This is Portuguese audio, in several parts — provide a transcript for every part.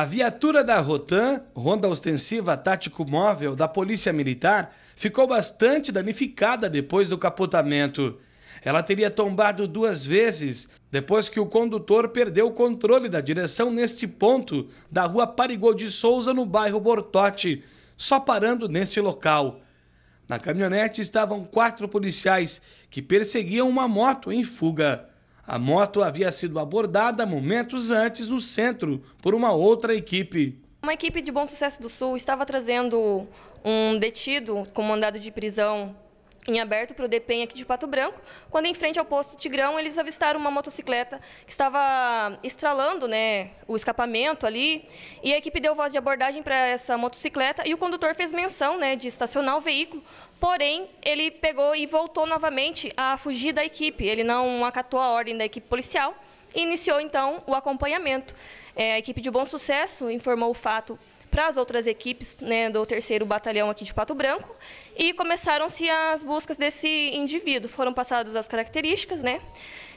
A viatura da Rotan, ronda ostensiva tático móvel da Polícia Militar, ficou bastante danificada depois do capotamento. Ela teria tombado duas vezes depois que o condutor perdeu o controle da direção neste ponto da rua Parigol de Souza, no bairro Bortote, só parando nesse local. Na caminhonete estavam quatro policiais que perseguiam uma moto em fuga. A moto havia sido abordada momentos antes no centro por uma outra equipe. Uma equipe de Bom Sucesso do Sul estava trazendo um detido com mandado de prisão em aberto para o DPEM aqui de Pato Branco, quando em frente ao posto Tigrão eles avistaram uma motocicleta que estava estralando né, o escapamento ali e a equipe deu voz de abordagem para essa motocicleta e o condutor fez menção né, de estacionar o veículo, porém ele pegou e voltou novamente a fugir da equipe, ele não acatou a ordem da equipe policial e iniciou então o acompanhamento. É, a equipe de Bom Sucesso informou o fato para as outras equipes né, do terceiro batalhão aqui de Pato Branco e começaram-se as buscas desse indivíduo. Foram passadas as características, né?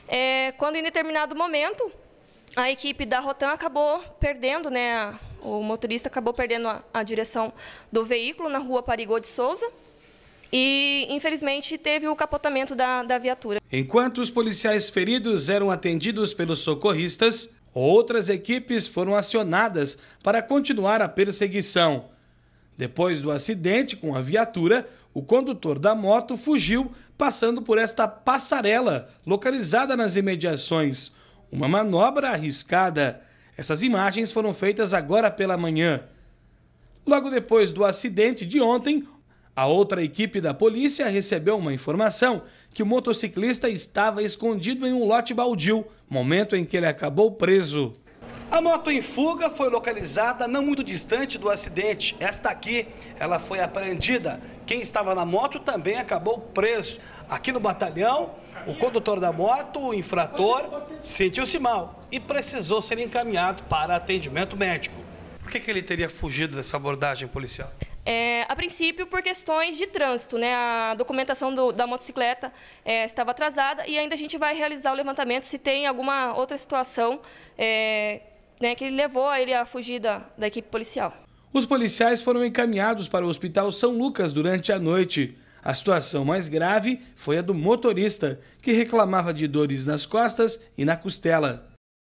É, quando em determinado momento a equipe da Rotan acabou perdendo, né? O motorista acabou perdendo a, a direção do veículo na rua Parigô de Souza. E, infelizmente, teve o capotamento da, da viatura. Enquanto os policiais feridos eram atendidos pelos socorristas, Outras equipes foram acionadas para continuar a perseguição. Depois do acidente com a viatura, o condutor da moto fugiu passando por esta passarela localizada nas imediações. Uma manobra arriscada. Essas imagens foram feitas agora pela manhã. Logo depois do acidente de ontem, a outra equipe da polícia recebeu uma informação que o motociclista estava escondido em um lote baldio, momento em que ele acabou preso. A moto em fuga foi localizada não muito distante do acidente. Esta aqui, ela foi apreendida. Quem estava na moto também acabou preso. Aqui no batalhão, o condutor da moto, o infrator, sentiu-se mal e precisou ser encaminhado para atendimento médico. Por que, que ele teria fugido dessa abordagem policial? É, a princípio, por questões de trânsito, né? A documentação do, da motocicleta é, estava atrasada e ainda a gente vai realizar o levantamento se tem alguma outra situação é, né, que levou ele a fugir da, da equipe policial. Os policiais foram encaminhados para o Hospital São Lucas durante a noite. A situação mais grave foi a do motorista, que reclamava de dores nas costas e na costela.